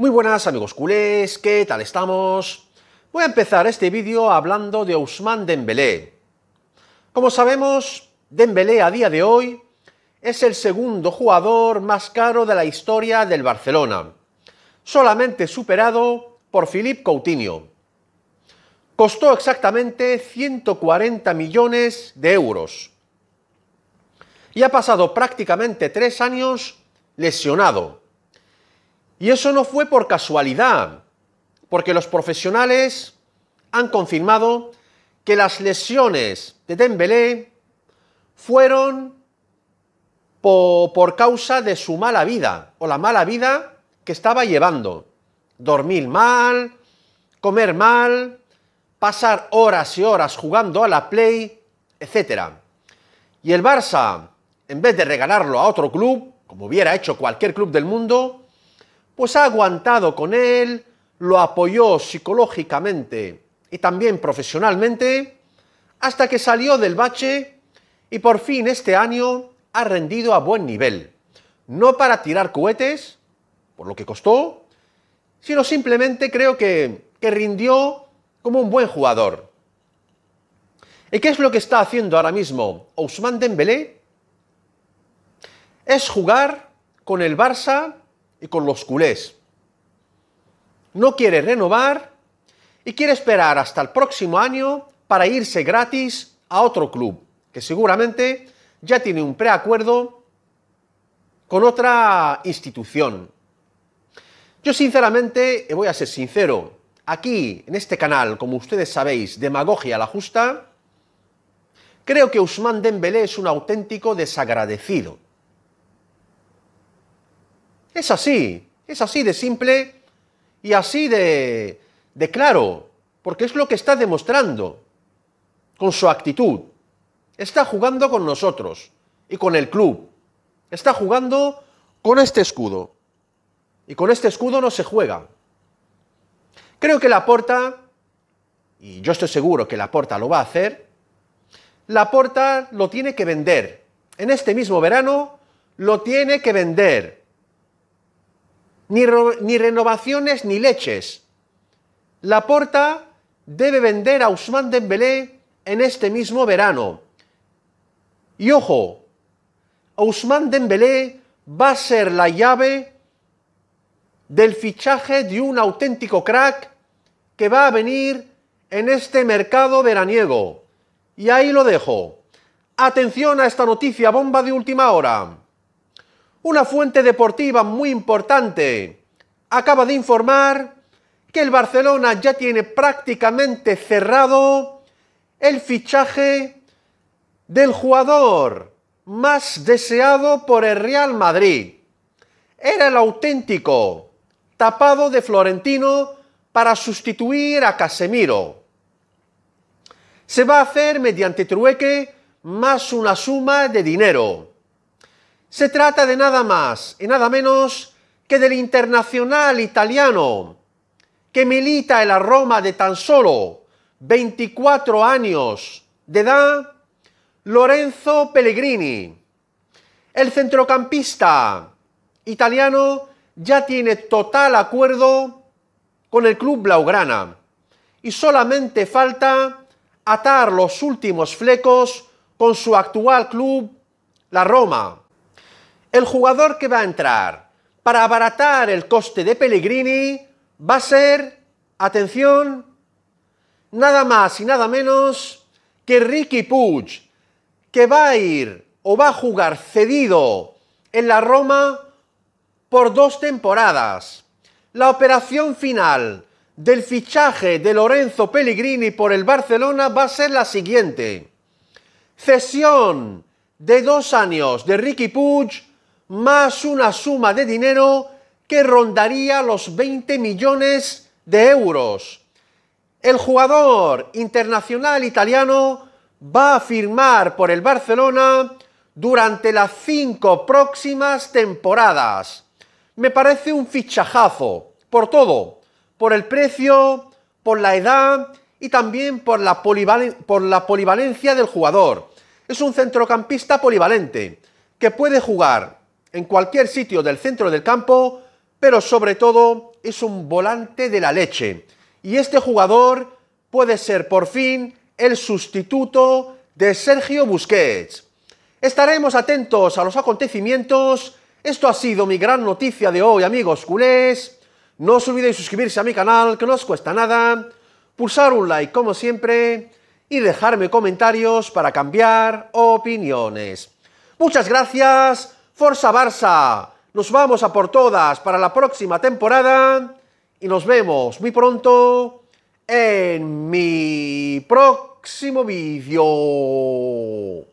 Muy buenas amigos culés, ¿qué tal estamos? Voy a empezar este vídeo hablando de Ousmane Dembélé. Como sabemos, Dembélé a día de hoy es el segundo jugador más caro de la historia del Barcelona, solamente superado por Philippe Coutinho. Costó exactamente 140 millones de euros y ha pasado prácticamente tres años lesionado y eso no fue por casualidad, porque los profesionales han confirmado que las lesiones de Dembélé fueron por causa de su mala vida o la mala vida que estaba llevando. Dormir mal, comer mal, pasar horas y horas jugando a la play, etc. Y el Barça, en vez de regalarlo a otro club, como hubiera hecho cualquier club del mundo, pues ha aguantado con él, lo apoyó psicológicamente y también profesionalmente, hasta que salió del bache y por fin este año ha rendido a buen nivel. No para tirar cohetes, por lo que costó, sino simplemente creo que, rindió como un buen jugador. ¿Y qué es lo que está haciendo ahora mismo Ousmane Dembélé? Es jugar con el Barça y con los culés. No quiere renovar y quiere esperar hasta el próximo año para irse gratis a otro club, que seguramente ya tiene un preacuerdo con otra institución. Yo sinceramente, voy a ser sincero, aquí en este canal, como ustedes sabéis, demagogia la justa, creo que Usman Dembélé es un auténtico desagradecido. Es así, es así de simple y así de, claro, porque es lo que está demostrando con su actitud. Está jugando con nosotros y con el club. Está jugando con este escudo. Y con este escudo no se juega. Creo que Laporta, y yo estoy seguro que Laporta lo va a hacer, Laporta lo tiene que vender. En este mismo verano lo tiene que vender ni, renovaciones ni leches. La Porta debe vender a Usman Dembélé en este mismo verano. Y ojo, Usman Dembélé va a ser la llave del fichaje de un auténtico crack que va a venir en este mercado veraniego. Y ahí lo dejo. Atención a esta noticia bomba de última hora. Una fuente deportiva muy importante acaba de informar que el Barcelona ya tiene prácticamente cerrado el fichaje del jugador más deseado por el Real Madrid. Era el auténtico tapado de Florentino para sustituir a Casemiro. Se va a hacer mediante trueque más una suma de dinero se trata de nada más y nada menos que del internacional italiano, que milita en la Roma de tan solo 24 años de edad, Lorenzo Pellegrini. El centrocampista italiano ya tiene total acuerdo con el club blaugrana y solamente falta atar los últimos flecos con su actual club, la Roma el jugador que va a entrar para abaratar el coste de Pellegrini va a ser, atención, nada más y nada menos que Ricky Puig, que va a ir o va a jugar cedido en la Roma por dos temporadas. La operación final del fichaje de Lorenzo Pellegrini por el Barcelona va a ser la siguiente. Cesión de dos años de Ricky Puig más una suma de dinero que rondaría los 20 millones de euros. El jugador internacional italiano va a firmar por el Barcelona durante las cinco próximas temporadas. Me parece un fichajazo, por todo, por el precio, por la edad y también por la, por la polivalencia del jugador. Es un centrocampista polivalente que puede jugar en cualquier sitio del centro del campo, pero sobre todo es un volante de la leche. Y este jugador puede ser por fin el sustituto de Sergio Busquets. Estaremos atentos a los acontecimientos. Esto ha sido mi gran noticia de hoy, amigos culés. No os olvidéis suscribirse a mi canal, que no os cuesta nada. Pulsar un like, como siempre. Y dejarme comentarios para cambiar opiniones. Muchas gracias Forza Barça, nos vamos a por todas para la próxima temporada y nos vemos muy pronto en mi próximo vídeo.